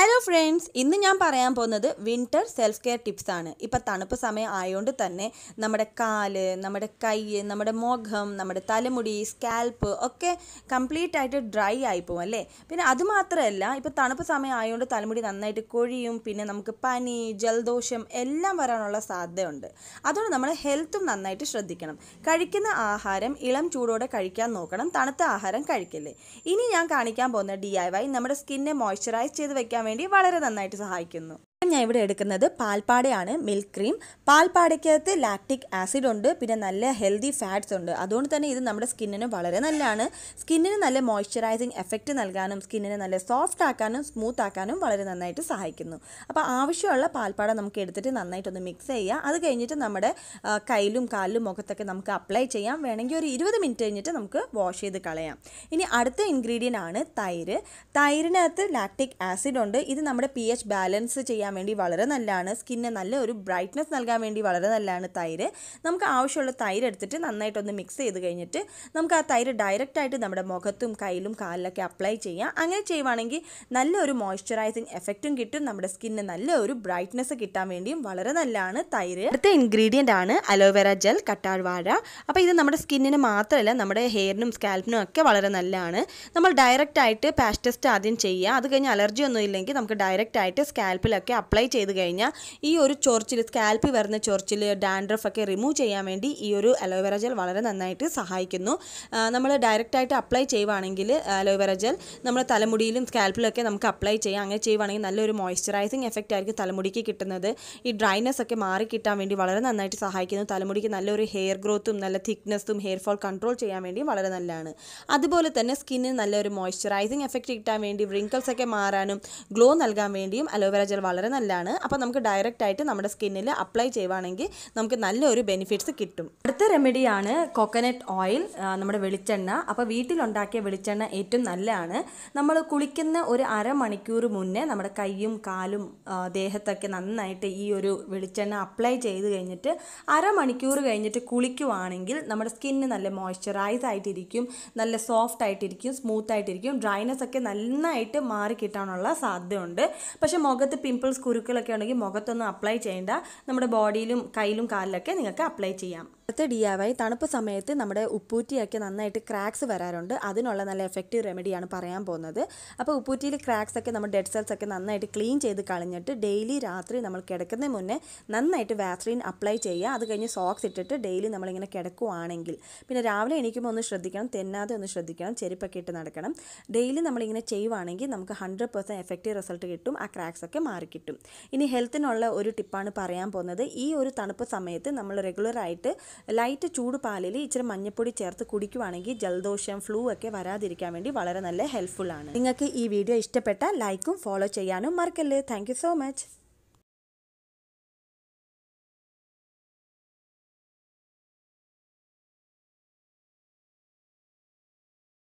hello friends ഇന്ന് ഞാൻ പറയാൻ പോകുന്നത് വിൻ്റർ സെൽഫ് കെയർ ടിപ്സ് ആണ് ഇപ്പോൾ തണുപ്പ് സമയം ആയതുകൊണ്ട് തന്നെ നമ്മുടെ കാല് നമ്മുടെ കൈ നമ്മുടെ മുഖം നമ്മുടെ തലമുടി സ്കാൽപ്പ് ഒക്കെ കംപ്ലീറ്റ് ആയിട്ട് ഡ്രൈ ആയിപ്പോവും അല്ലേ പിന്നെ അതുമാത്രമല്ല ഇപ്പോൾ തണുപ്പ് സമയം ആയതുകൊണ്ട് തലമുടി നന്നായിട്ട് കൊഴിയും പിന്നെ നമുക്ക് പനി ജലദോഷം എല്ലാം വരാനുള്ള സാധ്യതയുണ്ട് അതുകൊണ്ട് നമ്മൾ ഹെൽത്തും നന്നായിട്ട് ശ്രദ്ധിക്കണം കഴിക്കുന്ന ആഹാരം ഇളം ചൂടോടെ കഴിക്കാൻ നോക്കണം തണുത്ത ആഹാരം കഴിക്കില്ലേ ഇനി ഞാൻ കാണിക്കാൻ പോകുന്ന ഡി ഐ വൈ നമ്മുടെ സ്കിന്നെ മോയ്സ്ചറൈസ് ചെയ്ത് വെക്കാൻ വേണ്ടി വളരെ നന്നായിട്ട് സഹായിക്കുന്നു ഞാൻ ഇവിടെ എടുക്കുന്നത് പാൽപ്പാടയാണ് മിൽക്ക് ക്രീം പാൽപ്പാടയ്ക്കകത്ത് ലാക്റ്റിക് ആസിഡ് ഉണ്ട് പിന്നെ നല്ല ഹെൽത്തി ഫാറ്റ്സ് ഉണ്ട് അതുകൊണ്ട് തന്നെ ഇത് നമ്മുടെ സ്കിന്നിന് വളരെ നല്ലതാണ് സ്കിന്നിന് നല്ല മോയ്സ്ചറൈസിങ് എഫക്റ്റ് നൽകാനും സ്കിന്നിനെ നല്ല സോഫ്റ്റ് ആക്കാനും സ്മൂത്ത് ആക്കാനും വളരെ നന്നായിട്ട് സഹായിക്കുന്നു അപ്പോൾ ആവശ്യമുള്ള പാൽപ്പാട നമുക്ക് എടുത്തിട്ട് നന്നായിട്ടൊന്ന് മിക്സ് ചെയ്യുക അത് കഴിഞ്ഞിട്ട് നമ്മുടെ കയ്യിലും കാലിലും മുഖത്തൊക്കെ നമുക്ക് അപ്ലൈ ചെയ്യാം വേണമെങ്കിൽ ഒരു ഇരുപത് മിനിറ്റ് കഴിഞ്ഞിട്ട് നമുക്ക് വാഷ് ചെയ്ത് കളയാം ഇനി അടുത്ത ഇൻഗ്രീഡിയൻ്റ് ആണ് തൈര് തൈരിനകത്ത് ലാക്റ്റിക് ആസിഡ് ഉണ്ട് ഇത് നമ്മുടെ പി ബാലൻസ് ചെയ്യാൻ നൽകാൻ വേണ്ടി വളരെ നല്ലതാണ് സ്കിന്നിന് നല്ല ഒരു ബ്രൈറ്റ്നസ് നൽകാൻ വേണ്ടി വളരെ നല്ലതാണ് തൈര് നമുക്ക് ആവശ്യമുള്ള തൈര് എടുത്തിട്ട് നന്നായിട്ടൊന്ന് മിക്സ് ചെയ്ത് കഴിഞ്ഞിട്ട് നമുക്ക് ആ തൈര് ഡയറക്റ്റായിട്ട് നമ്മുടെ മുഖത്തും കയ്യിലും കാലിലൊക്കെ അപ്ലൈ ചെയ്യാം അങ്ങനെ ചെയ്യുവാണെങ്കിൽ നല്ലൊരു മോയ്സ്ചറൈസിങ് എഫക്റ്റും കിട്ടും നമ്മുടെ സ്കിന്നിന് നല്ലൊരു ബ്രൈറ്റ്നസ് കിട്ടാൻ വേണ്ടിയും വളരെ നല്ലതാണ് തൈര് അടുത്ത ഇൻഗ്രീഡിയൻ്റ് ആണ് അലോവേറ ജെൽ കട്ടാഴ്വാഴ അപ്പോൾ ഇത് നമ്മുടെ സ്കിന്നിന് മാത്രമല്ല നമ്മുടെ ഹെയറിനും സ്കാൽപ്പിനും ഒക്കെ വളരെ നല്ലതാണ് നമ്മൾ ഡയറക്റ്റായിട്ട് പാച്ച് ടെസ്റ്റ് ആദ്യം ചെയ്യുക അത് കഴിഞ്ഞ് അലർജി ഒന്നും ഇല്ലെങ്കിൽ നമുക്ക് ഡയറക്റ്റായിട്ട് സ്കാൽപ്പിലൊക്കെ അപ്ലൈ ചെയ്ത് കഴിഞ്ഞാൽ ഈ ഒരു ചൊറിച്ചിൽ സ്കാൽപ്പ് വരുന്ന ചൊറിച്ചിൽ ഡാൻഡ്രഫൊക്കെ റിമൂവ് ചെയ്യാൻ വേണ്ടി ഈ ഒരു അലോവേറ ജെൽ വളരെ നന്നായിട്ട് സഹായിക്കുന്നു നമ്മൾ ഡയറക്റ്റായിട്ട് അപ്ലൈ ചെയ്യുവാണെങ്കിൽ അലോവേറ ജെൽ നമ്മൾ തലമുടിയിലും സ്കാൽപ്പിലൊക്കെ നമുക്ക് അപ്ലൈ ചെയ്യാം അങ്ങനെ ചെയ്യുവാണെങ്കിൽ നല്ലൊരു മോയ്സ്ചറൈസിങ് എഫക്റ്റ് ആയിരിക്കും തലമുടിക്ക് കിട്ടുന്നത് ഈ ഡ്രൈനെസ് ഒക്കെ മാറി കിട്ടാൻ വേണ്ടി വളരെ നന്നായിട്ട് സഹായിക്കുന്നു തലമുടിക്ക് നല്ലൊരു ഹെയർ ഗ്രോത്തും നല്ല തിക്നെസ്സും ഹെയർ ഫോൾ കൺട്രോൾ ചെയ്യാൻ വേണ്ടി വളരെ നല്ലതാണ് അതുപോലെ തന്നെ സ്കിന്നിന് നല്ലൊരു മോയ്സ്ചറൈസിങ് എഫക്റ്റ് കിട്ടാൻ വേണ്ടി റിങ്കിൾസ് ഒക്കെ മാറാനും ഗ്ലോ നൽകാൻ വേണ്ടിയും അലോവേറ ജെൽ വളരെ നല്ലതാണ് അപ്പോൾ നമുക്ക് ഡയറക്റ്റ് ആയിട്ട് നമ്മുടെ സ്കിന്നിൽ അപ്ലൈ ചെയ്യുവാണെങ്കിൽ നമുക്ക് നല്ലൊരു ബെനിഫിറ്റ്സ് കിട്ടും അടുത്ത റെമഡിയാണ് കോക്കനട്ട് ഓയിൽ നമ്മുടെ വെളിച്ചെണ്ണ അപ്പോൾ വീട്ടിലുണ്ടാക്കിയ വെളിച്ചെണ്ണ ഏറ്റവും നല്ലതാണ് നമ്മൾ കുളിക്കുന്ന ഒരു അരമണിക്കൂർ മുന്നേ നമ്മുടെ കൈയും കാലും ദേഹത്തൊക്കെ നന്നായിട്ട് ഈ ഒരു വെളിച്ചെണ്ണ അപ്ലൈ ചെയ്ത് കഴിഞ്ഞിട്ട് അരമണിക്കൂർ കഴിഞ്ഞിട്ട് കുളിക്കുവാണെങ്കിൽ നമ്മുടെ സ്കിന്ന് നല്ല മോയ്സ്ചറൈസ് ആയിട്ടിരിക്കും നല്ല സോഫ്റ്റ് ആയിട്ടിരിക്കും സ്മൂത്ത് ആയിട്ടിരിക്കും ഡ്രൈനെസ് ഒക്കെ നന്നായിട്ട് മാറി കിട്ടാനുള്ള സാധ്യതയുണ്ട് പക്ഷേ മുഖത്ത് പിമ്പിൾസ് കുരുക്കളൊക്കെ ഉണ്ടെങ്കിൽ മുഖത്തൊന്നും അപ്ലൈ ചെയ്യേണ്ട നമ്മുടെ ബോഡിയിലും കയ്യിലും കാലിലൊക്കെ നിങ്ങൾക്ക് അപ്ലൈ ചെയ്യാം അടുത്ത ഡി തണുപ്പ് സമയത്ത് നമ്മുടെ ഉപ്പൂറ്റിയൊക്കെ നന്നായിട്ട് ക്രാക്സ് വരാറുണ്ട് അതിനുള്ള നല്ല എഫക്റ്റീവ് റെമഡിയാണ് പറയാൻ പോകുന്നത് അപ്പോൾ ഉപ്പൂറ്റിയിൽ ക്രാക്സ് ഒക്കെ നമ്മൾ ഡെഡ് സെൽസ് ഒക്കെ നന്നായിട്ട് ക്ലീൻ ചെയ്ത് കളഞ്ഞിട്ട് ഡെയിലി രാത്രി നമ്മൾ കിടക്കുന്ന മുന്നേ നന്നായിട്ട് വാസ്ലിൻ അപ്ലൈ ചെയ്യുക അത് കഴിഞ്ഞ് സോക്സ് ഇട്ടിട്ട് ഡെയിലി നമ്മളിങ്ങനെ കിടക്കുവാണെങ്കിൽ പിന്നെ രാവിലെ എണീക്കുമ്പോൾ ഒന്ന് ശ്രദ്ധിക്കണം തെന്നാതെ ഒന്ന് ശ്രദ്ധിക്കണം ചെരുപ്പൊക്കെ ഇട്ട് നടക്കണം ഡെയിലി നമ്മളിങ്ങനെ ചെയ്യുവാണെങ്കിൽ നമുക്ക് ഹൺഡ്രഡ് പെർസെൻറ്റ് എഫക്റ്റീവ് റിസൾട്ട് കിട്ടും ആ ക്രാക്സ് ഒക്കെ മാറി കിട്ടും ഇനി ഹെൽത്തിനുള്ള ഒരു ടിപ്പാണ് പറയാൻ പോകുന്നത് ഈ ഒരു തണുപ്പ് സമയത്ത് നമ്മൾ റെഗുലറായിട്ട് ലൈറ്റ് ചൂട് പാലിൽ ഇച്ചിരി മഞ്ഞപ്പൊടി ചേർത്ത് കുടിക്കുവാണെങ്കിൽ ജലദോഷം ഫ്ലൂ ഒക്കെ വരാതിരിക്കാൻ വേണ്ടി വളരെ നല്ല ഹെൽപ്ഫുൾ ആണ് നിങ്ങൾക്ക് ഈ വീഡിയോ ഇഷ്ടപ്പെട്ടാൽ ലൈക്കും ഫോളോ ചെയ്യാനും മറക്കല്ലേ താങ്ക് സോ മച്ച്